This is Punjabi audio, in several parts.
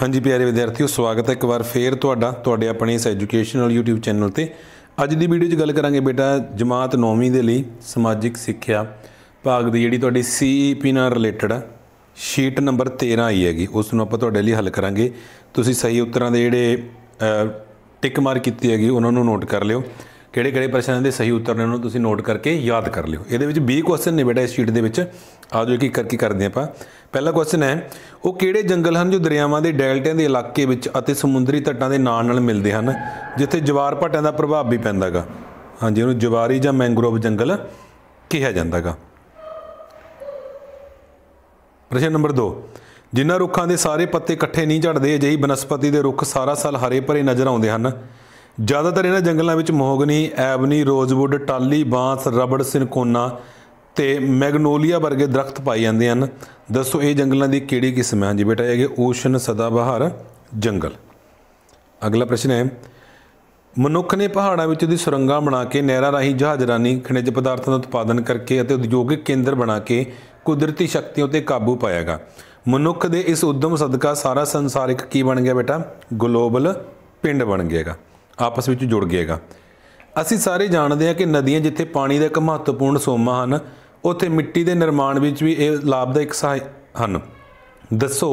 ਹਾਂਜੀ ਪਿਆਰੇ ਵਿਦਿਆਰਥੀਓ ਸਵਾਗਤ ਹੈ ਇੱਕ ਵਾਰ ਫੇਰ ਤੁਹਾਡਾ ਤੁਹਾਡੇ ਆਪਣੇ ਇਸ ਐਜੂਕੇਸ਼ਨਲ YouTube ਚੈਨਲ ਤੇ ਅੱਜ ਦੀ ਵੀਡੀਓ 'ਚ ਗੱਲ ਕਰਾਂਗੇ ਬੇਟਾ ਜਮਾਤ 9ਵੀਂ ਦੇ ਲਈ ਸਮਾਜਿਕ ਸਿੱਖਿਆ ਭਾਗ ਦੀ ਜਿਹੜੀ ਤੁਹਾਡੀ CEP ਨਾਲ ਰਿਲੇਟਡ ਆ ਸ਼ੀਟ ਨੰਬਰ 13 ਆਈ ਹੈਗੀ ਉਸ ਨੂੰ ਆਪਾਂ ਤੁਹਾਡੇ ਲਈ ਹੱਲ ਕਰਾਂਗੇ ਤੁਸੀਂ ਸਹੀ ਉੱਤਰਾਂ ਦੇ ਜਿਹੜੇ ਟਿਕ ਮਾਰ ਕੀਤੀ ਹੈਗੀ ਉਹਨਾਂ ਨੂੰ ਨੋਟ ਕਰ ਲਿਓ ਕਿਹੜੇ ਕਿਹੜੇ ਪ੍ਰਸ਼ਨਾਂ ਦੇ ਸਹੀ ਉੱਤਰ ਨੇ ਉਹਨੂੰ ਨੂੰ ਤੁਸੀਂ ਨੋਟ ਕਰਕੇ ਯਾਦ ਕਰ ਲਿਓ ਇਹਦੇ ਵਿੱਚ 20 ਕੁਐਸਚਨ ਨੇ ਬੇਟਾ ਇਸ ਸ਼ੀਟ ਦੇ ਵਿੱਚ ਆਜੋ ਇੱਕ ਇੱਕ ਕਰਕੇ ਕਰਦੇ ਆਪਾਂ ਪਹਿਲਾ ਕੁਐਸਚਨ ਹੈ ਉਹ ਕਿਹੜੇ ਜੰਗਲ ਹਨ ਜੋ ਦਰਿਆਵਾਂ ਦੇ ਡੈਲਟਿਆਂ ਦੇ ਇਲਾਕੇ ਵਿੱਚ ਅਤੇ ਸਮੁੰਦਰੀ ਤੱਟਾਂ ਦੇ ਨਾਲ ਨਾਲ ਮਿਲਦੇ ਹਨ ਜਿੱਥੇ ਜਵਾਰ ਭਾਟਿਆਂ ਦਾ ਪ੍ਰਭਾਵ ਵੀ ਪੈਂਦਾਗਾ ਹਾਂਜੀ ਉਹਨੂੰ ਜਵਾਰੀ ਜਾਂ ਮੈਂਗਰੋਵ ਜੰਗਲ ਕਿਹਾ ਜਾਂਦਾਗਾ ਪ੍ਰਸ਼ਨ ਨੰਬਰ 2 ਜਿਨ੍ਹਾਂ ਰੁੱਖਾਂ ਦੇ ਸਾਰੇ ਪੱਤੇ ਇਕੱਠੇ ਨਹੀਂ ਝੜਦੇ ਅਜਿਹੀ ਬਨਸਪਤੀ ਦੇ ਰੁੱਖ ਸਾਰਾ ਸਾਲ ਹਰੇ ਭਰੇ ਨਜ਼ਰ ਆਉਂਦੇ ਹਨ ਜ਼ਿਆਦਾਤਰ ਇਹਨਾਂ ਜੰਗਲਾਂ ਵਿੱਚ ਮੋਹਗਨੀ ਐਬਨੀ ਰੋਜ਼ਵੁੱਡ ਟਾਲੀ ਬਾਂਸ ਰਬੜ ਸਿਨਕੋਨਾ ਤੇ ਮੈਗਨੋਲੀਆ ਵਰਗੇ ਦਰਖਤ ਪਾਏ ਜਾਂਦੇ ਹਨ ਦੱਸੋ ਇਹ ਜੰਗਲਾਂ ਦੀ ਕਿਹੜੀ ਕਿਸਮ ਹੈ ਜੀ ਬੇਟਾ ਇਹ ਹੈਗੇ ਓਸ਼ਨ ਸਦਾਬਹਾਰ ਜੰਗਲ ਅਗਲਾ ਪ੍ਰਸ਼ਨ ਹੈ ਮਨੁੱਖ ਨੇ ਪਹਾੜਾਂ ਵਿੱਚ ਦੀ ਸੁਰੰਗਾਂ ਬਣਾ ਕੇ ਨਹਿਰਾਂ ਰਾਹੀਂ ਜਹਾਜ਼ਰਾਨੀ ਖਣਿਜ ਪਦਾਰਥਾਂ ਦਾ ਉਤਪਾਦਨ ਕਰਕੇ ਅਤੇ ਉਦਯੋਗਿਕ ਕੇਂਦਰ ਬਣਾ ਕੇ ਕੁਦਰਤੀ ਸ਼ਕਤੀਆਂ ਤੇ ਕਾਬੂ ਪਾਇਆਗਾ ਮਨੁੱਖ ਦੇ ਇਸ ਉਦਮ ਸਦਕਾ ਸਾਰਾ ਸੰਸਾਰ ਇੱਕ ਕੀ ਬਣ ਗਿਆ ਬੇਟਾ ਗਲੋਬਲ ਪਿੰਡ ਬਣ ਗਿਆਗਾ ਆਪਸ ਵਿੱਚ ਜੁੜ ਗਿਆਗਾ ਅਸੀਂ ਸਾਰੇ ਜਾਣਦੇ ਹਾਂ ਕਿ ਨਦੀਆਂ ਜਿੱਥੇ ਪਾਣੀ ਦਾ ਇੱਕ ਮਹੱਤਵਪੂਰਨ ਸੋਮਾ ਹਨ ਉੱਥੇ ਮਿੱਟੀ ਦੇ ਨਿਰਮਾਣ ਵਿੱਚ ਵੀ ਇਹ ਲਾਭਦਾਇਕ ਸਹਾਇ ਹਨ ਦੱਸੋ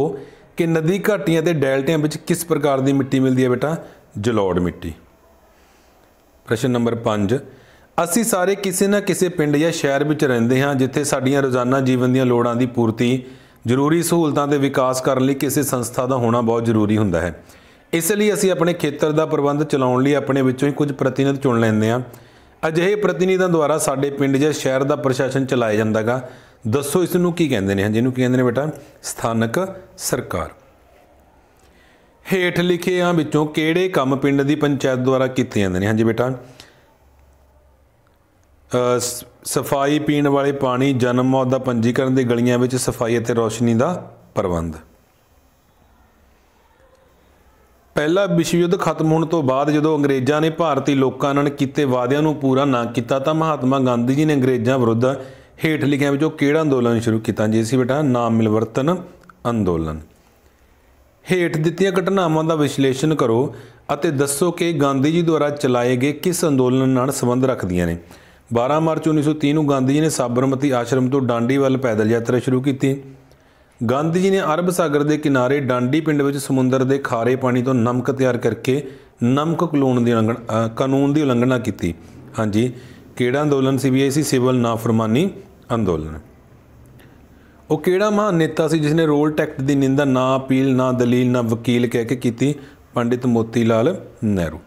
ਕਿ ਨਦੀ ਘਾਟੀਆਂ ਤੇ ਡੈਲਟਿਆਂ ਵਿੱਚ ਕਿਸ ਪ੍ਰਕਾਰ ਦੀ ਮਿੱਟੀ ਮਿਲਦੀ ਹੈ ਬੇਟਾ ਜਲੋੜ ਮਿੱਟੀ ਪ੍ਰਸ਼ਨ ਨੰਬਰ 5 ਅਸੀਂ ਸਾਰੇ ਕਿਸੇ ਨਾ ਕਿਸੇ ਪਿੰਡ ਜਾਂ ਸ਼ਹਿਰ ਵਿੱਚ ਰਹਿੰਦੇ ਹਾਂ ਜਿੱਥੇ ਸਾਡੀਆਂ ਰੋਜ਼ਾਨਾ ਜੀਵਨ ਦੀਆਂ ਲੋੜਾਂ ਦੀ ਪੂਰਤੀ ਜ਼ਰੂਰੀ ਸਹੂਲਤਾਂ ਦੇ ਵਿਕਾਸ ਕਰਨ ਲਈ ਕਿਸੇ ਸੰਸਥਾ ਦਾ ਹੋਣਾ ਬਹੁਤ ਜ਼ਰੂਰੀ ਹੁੰਦਾ ਹੈ ਇਸ ਲਈ ਅਸੀਂ ਆਪਣੇ ਖੇਤਰ ਦਾ ਪ੍ਰਬੰਧ ਚਲਾਉਣ ਲਈ ਆਪਣੇ ਵਿੱਚੋਂ ਹੀ ਕੁਝ ਪ੍ਰਤੀਨਿਧ ਚੁਣ ਲੈਂਦੇ ਹਾਂ ਅਜਿਹੇ ਪ੍ਰਤੀਨਿਧਾਂ ਦੁਆਰਾ ਸਾਡੇ ਪਿੰਡ ਜਾਂ ਸ਼ਹਿਰ ਦਾ ਪ੍ਰਸ਼ਾਸਨ ਚਲਾਇਆ ਜਾਂਦਾਗਾ ਦੱਸੋ ਇਸ ਨੂੰ ਕੀ ਕਹਿੰਦੇ ਨੇ ਹਾਂ ਜਿਹਨੂੰ ਕੀ ਕਹਿੰਦੇ ਨੇ ਬੇਟਾ ਸਥਾਨਕ ਸਰਕਾਰ ਹੇਠ ਲਿਖਿਆਂ ਵਿੱਚੋਂ ਕਿਹੜੇ ਕੰਮ ਪਿੰਡ ਦੀ ਪੰਚਾਇਤ ਦੁਆਰਾ ਕੀਤੇ ਜਾਂਦੇ ਨੇ ਹਾਂਜੀ ਬੇਟਾ ਸਫਾਈ ਪੀਣ ਵਾਲੇ ਪਾਣੀ ਜਨਮ ਮੌਤ ਦਾ ਪੰਜੀਕਰਨ ਦੇ ਗਲੀਆਂ ਵਿੱਚ ਸਫਾਈ ਅਤੇ ਰੋਸ਼ਨੀ ਦਾ ਪ੍ਰਬੰਧ ਪਹਿਲਾ ਵਿਸ਼ਵ ਯੁੱਧ ਖਤਮ ਹੋਣ ਤੋਂ ਬਾਅਦ ਜਦੋਂ ਅੰਗਰੇਜ਼ਾਂ ਨੇ ਭਾਰਤੀ ਲੋਕਾਂ ਨਾਲ ਕੀਤੇ ਵਾਅਦਿਆਂ ਨੂੰ ਪੂਰਾ ਨਾ ਕੀਤਾ ਤਾਂ ਮਹਾਤਮਾ ਗਾਂਧੀ ਜੀ ਨੇ ਅੰਗਰੇਜ਼ਾਂ ਵਿਰੁੱਧ ਹੇਠ ਲਿਖਿਆਂ ਵਿੱਚੋਂ ਕਿਹੜਾ ਅੰਦੋਲਨ ਸ਼ੁਰੂ ਕੀਤਾ ਜੀ ਸੀ ਬੇਟਾ ਨਾਮ ਮਿਲਵਰਤਨ ਅੰਦੋਲਨ ਹੇਠ ਦਿੱਤੀਆਂ ਘਟਨਾਵਾਂ ਦਾ ਵਿਸ਼ਲੇਸ਼ਣ ਕਰੋ ਅਤੇ ਦੱਸੋ ਕਿ ਗਾਂਧੀ ਜੀ ਦੁਆਰਾ ਚਲਾਏ ਗਏ ਕਿਸ ਅੰਦੋਲਨ ਨਾਲ ਸੰਬੰਧ ਰੱਖਦੀਆਂ ਨੇ 12 ਮਾਰਚ 1930 ਨੂੰ ਗਾਂਧੀ ਜੀ ਨੇ ਸਾਬਰਮਤੀ ਆਸ਼ਰਮ ਤੋਂ ਡਾਂਡੀ ਵੱਲ ਪੈਦਲ ਯਾਤਰਾ ਸ਼ੁਰੂ ਕੀਤੀ ਗਾਂਧੀ ਜੀ ਨੇ ਅਰਬ ਸਾਗਰ ਦੇ ਕਿਨਾਰੇ ਡਾਂਡੀ ਪਿੰਡ ਵਿੱਚ ਸਮੁੰਦਰ ਦੇ ਖਾਰੇ ਪਾਣੀ ਤੋਂ ਨਮਕ ਤਿਆਰ ਕਰਕੇ ਨਮਕ ਕਲੋਨ ਦੀ ਕਾਨੂੰਨ ਦੀ ਉਲੰਘਣਾ ਕੀਤੀ ਹਾਂਜੀ ਕਿਹੜਾ ਅੰਦੋਲਨ ਸੀ ਵੀ ਸੀ ਸਿਵਲ ਨਾਫਰਮਾਨੀ ਅੰਦੋਲਨ ਉਹ ਕਿਹੜਾ ਮਹਾਨ ਨੇਤਾ ਸੀ ਜਿਸ ਨੇ ਰੋਲ ਟੈਕਟ ਦੀ ਨਿੰਦਾ ਨਾ ਅਪੀਲ ਨਾ ਦਲੀਲ ਨਾ ਵਕੀਲ ਕਹਿ ਕੇ ਕੀਤੀ ਪੰਡਿਤ ਮੋਤੀ ਲਾਲ ਨਹਿਰੂ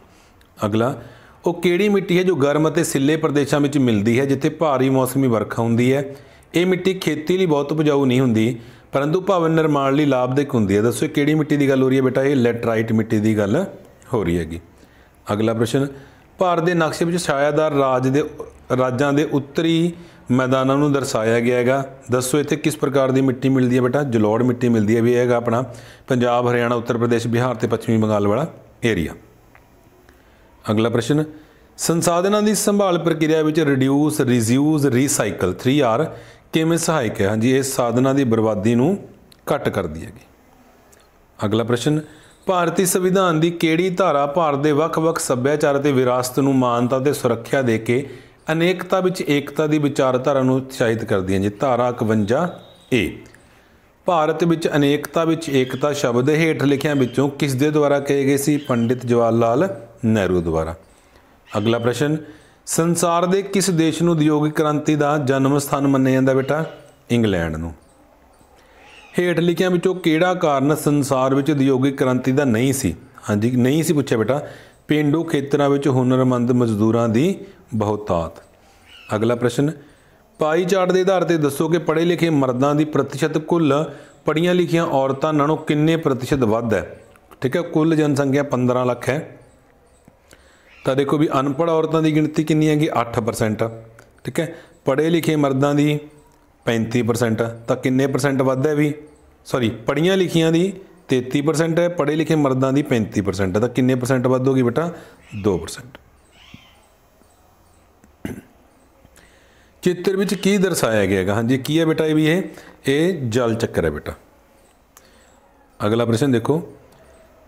ਅਗਲਾ ਉਹ ਕਿਹੜੀ ਮਿੱਟੀ ਹੈ ਜੋ ਗਰਮ ਅਤੇ ਸਿੱਲੇ ਪ੍ਰਦੇਸ਼ਾਂ ਵਿੱਚ ਮਿਲਦੀ ਹੈ ਜਿੱਥੇ ਭਾਰੀ ਮੌਸਮੀ ਵਰਖਾ ਹੁੰਦੀ ਹੈ ਇਹ ਮਿੱਟੀ ਖੇਤੀ ਲਈ ਬਹੁਤ ਉਪਜਾਊ ਨਹੀਂ ਹੁੰਦੀ ਪਰੰਤੂ ਭਵਨ ਨਿਰਮਾਣ ਲਈ ਲਾਭਦਾਇਕ ਹੁੰਦੀ ਹੈ ਦੱਸੋ ਕਿਹੜੀ ਮਿੱਟੀ ਦੀ ਗੱਲ ਹੋ ਰਹੀ ਹੈ ਬੇਟਾ ਇਹ ਲੈਟਰਾਈਟ ਮਿੱਟੀ ਦੀ ਗੱਲ ਹੋ ਰਹੀ ਹੈਗੀ ਅਗਲਾ ਪ੍ਰਸ਼ਨ ਭਾਰਤ ਦੇ ਨਕਸ਼ੇ ਵਿੱਚ ਛਾਇਆਦਾਰ ਰਾਜ ਦੇ ਰਾਜਾਂ ਦੇ ਉੱਤਰੀ ਮੈਦਾਨਾਂ ਨੂੰ ਦਰਸਾਇਆ ਗਿਆ ਹੈਗਾ ਦੱਸੋ ਇੱਥੇ ਕਿਸ ਪ੍ਰਕਾਰ ਦੀ ਮਿੱਟੀ ਮਿਲਦੀ ਹੈ ਬੇਟਾ ਜਲੋੜ ਮਿੱਟੀ ਮਿਲਦੀ ਹੈ ਵੀ ਹੈਗਾ ਆਪਣਾ ਪੰਜਾਬ ਹਰਿਆਣਾ ਉੱਤਰ ਪ੍ਰਦੇਸ਼ ਬਿਹਾਰ ਤੇ ਪੱਛਮੀ ਬੰਗਾਲ ਵਾਲਾ ਏਰੀਆ ਅਗਲਾ ਪ੍ਰਸ਼ਨ ਸੰਸਾਧਨਾਂ ਦੀ ਸੰਭਾਲ ਪ੍ਰਕਿਰਿਆ ਵਿੱਚ ਰਿਡਿਊਸ ਰੀਯੂਜ਼ ਰੀਸਾਈਕਲ 3R ਕਿਵੇਂ ਸਹਾਇਕ ਹੈ ਹਾਂਜੀ ਇਹ ਸਾਧਨਾ ਦੀ ਬਰਬਾਦੀ ਨੂੰ ਘਟ ਕਰਦੀ ਹੈਗੀ ਅਗਲਾ ਪ੍ਰਸ਼ਨ ਭਾਰਤੀ ਸੰਵਿਧਾਨ ਦੀ ਕਿਹੜੀ ਧਾਰਾ ਭਾਰਤ ਦੇ ਵੱਖ-ਵੱਖ ਸੱਭਿਆਚਾਰ ਅਤੇ ਵਿਰਾਸਤ ਨੂੰ ਮਾਨਤਾ ਤੇ ਸੁਰੱਖਿਆ ਦੇ ਕੇ ਅਨੇਕਤਾ ਵਿੱਚ ਏਕਤਾ ਦੀ ਵਿਚਾਰਧਾਰਾ ਨੂੰ ਉਤਸ਼ਾਹਿਤ ਕਰਦੀ ਹੈ ਜੀ ਧਾਰਾ 51 ਏ ਭਾਰਤ ਵਿੱਚ ਅਨੇਕਤਾ ਵਿੱਚ ਏਕਤਾ ਸ਼ਬਦ ਹੇਠ ਲਿਖਿਆਂ ਵਿੱਚੋਂ ਕਿਸ ਦੇ ਦੁਆਰਾ ਕਹੇ ਗਏ ਸੀ ਪੰਡਿਤ ਜਵਾਹਰ ਲਾਲ ਨਹਿਰੂ ਦੁਆਰਾ ਅਗਲਾ ਪ੍ਰਸ਼ਨ ਸੰਸਾਰ ਦੇ ਕਿਸ ਦੇਸ਼ ਨੂੰ ਉਦਯੋਗਿਕ ਕ੍ਰਾਂਤੀ ਦਾ ਜਨਮ ਸਥਾਨ ਮੰਨਿਆ ਜਾਂਦਾ ਬੇਟਾ ਇੰਗਲੈਂਡ ਨੂੰ ਹੇਠ ਲਿਖਿਆਂ ਵਿੱਚੋਂ ਕਿਹੜਾ ਕਾਰਨ ਸੰਸਾਰ ਵਿੱਚ ਉਦਯੋਗਿਕ ਕ੍ਰਾਂਤੀ ਦਾ ਨਹੀਂ ਸੀ ਹਾਂਜੀ ਨਹੀਂ ਸੀ ਪੁੱਛਿਆ ਬੇਟਾ ਪਿੰਡੂ ਖੇਤਰਾਂ ਵਿੱਚ ਹੁਨਰਮੰਦ ਮਜ਼ਦੂਰਾਂ ਦੀ ਬਹੁਤਾਤ ਅਗਲਾ ਪ੍ਰਸ਼ਨ ਪਾਈ ਚਾਰਟ ਦੇ ਆਧਾਰ ਤੇ ਦੱਸੋ ਕਿ ਪੜ੍ਹੇ ਲਿਖੇ ਮਰਦਾਂ ਦੀ ਪ੍ਰਤੀਸ਼ਤ ਕੁੱਲ ਪੜੀਆਂ ਲਿਖੀਆਂ ਔਰਤਾਂ ਨਾਲੋਂ ਕਿੰਨੇ ਪ੍ਰਤੀਸ਼ਤ ਵੱਧ ਹੈ ਠੀਕ ਹੈ ਕੁੱਲ ਜਨਸੰਖਿਆ 15 ਲੱਖ ਹੈ ਤਾਂ ਦੇਖੋ ਵੀ ਅਨਪੜ੍ਹ ਔਰਤਾਂ ਦੀ ਗਿਣਤੀ ਕਿੰਨੀ ਹੈਗੀ 8% ਠੀਕ ਹੈ ਪੜ੍ਹੇ ਲਿਖੇ ਮਰਦਾਂ ਦੀ 35% ਤਾਂ ਕਿੰਨੇ ਪਰਸੈਂਟ ਵੱਧ ਹੈ ਵੀ ਸੌਰੀ ਪੜੀਆਂ ਲਿਖੀਆਂ ਦੀ 33% ਹੈ ਪੜ੍ਹੇ ਲਿਖੇ ਮਰਦਾਂ ਦੀ 35% ਤਾਂ ਕਿੰਨੇ ਪਰਸੈਂਟ ਵੱਧ ਹੋਗੀ ਬੇਟਾ 2% ਚਿੱਤਰ ਵਿੱਚ ਕੀ ਦਰਸਾਇਆ ਗਿਆ ਹੈਗਾ ਹਾਂਜੀ ਕੀ ਹੈ ਬੇਟਾ ਇਹ ਵੀ ਇਹ ਇਹ ਜਲ ਚੱਕਰ ਹੈ ਬੇਟਾ ਅਗਲਾ ਪ੍ਰਸ਼ਨ ਦੇਖੋ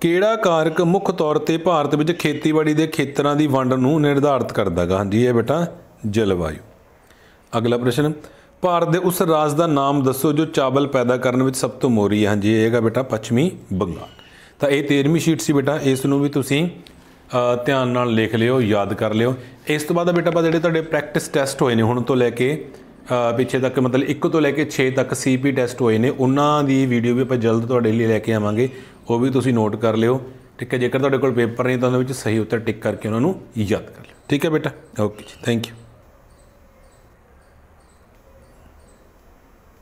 ਕਿਹੜਾ ਕਾਰਕ ਮੁੱਖ ਤੌਰ ਤੇ ਭਾਰਤ ਵਿੱਚ ਖੇਤੀਬਾੜੀ ਦੇ ਖੇਤਰਾਂ ਦੀ ਵੰਡ ਨੂੰ ਨਿਰਧਾਰਤ ਕਰਦਾ ਹੈ ਹਾਂਜੀ ਇਹ ਬੇਟਾ ਜਲਵਾਯੂ ਅਗਲਾ ਪ੍ਰਸ਼ਨ ਭਾਰਤ ਦੇ ਉਸ ਰਾਜ ਦਾ ਨਾਮ ਦੱਸੋ ਜੋ ਚਾਵਲ ਪੈਦਾ ਕਰਨ ਵਿੱਚ ਸਭ ਤੋਂ ਮੋਰੀ ਹੈ ਹਾਂਜੀ ਇਹ ਹੈਗਾ ਬੇਟਾ ਪੱਛਮੀ ਬੰਗਾਲ ਤਾਂ ਇਹ 13ਵੀਂ ਸ਼ੀਟ ਸੀ ਬੇਟਾ ਇਸ ਨੂੰ ਵੀ ਤੁਸੀਂ ਧਿਆਨ ਨਾਲ ਲਿਖ ਲਿਓ ਯਾਦ ਕਰ ਲਿਓ ਇਸ ਤੋਂ ਬਾਅਦ ਬੇਟਾ ਬਾ ਜਿਹੜੇ ਤੁਹਾਡੇ ਪ੍ਰੈਕਟਿਸ ਟੈਸਟ ਹੋਏ ਨੇ ਹੁਣ ਤੋਂ ਲੈ ਕੇ ਪਿੱਛੇ ਤੱਕ ਮਤਲਬ 1 ਤੋਂ ਲੈ ਕੇ 6 ਤੱਕ ਸੀਪੀ ਟੈਸਟ ਹੋਏ ਨੇ ਉਹਨਾਂ ਦੀ ਵੀਡੀਓ ਵੀ ਆਪਾਂ ਜਲਦ ਤੁਹਾਡੇ ਲਈ ਲੈ ਕੇ ਆਵਾਂਗੇ ਉਹ ਵੀ ਤੁਸੀਂ ਨੋਟ ਕਰ ਲਿਓ ਠੀਕ ਹੈ ਜੇਕਰ ਤੁਹਾਡੇ ਕੋਲ ਪੇਪਰ ਨਹੀਂ ਤਾਂ ਉਹਦੇ ਵਿੱਚ ਸਹੀ ਉੱਤਰ ਟਿਕ ਕਰਕੇ ਉਹਨਾਂ ਨੂੰ ਯਾਦ ਕਰ ਲਿਓ ਠੀਕ ਹੈ ਬੇਟਾ ਓਕੇ ਜੀ ਥੈਂਕ ਯੂ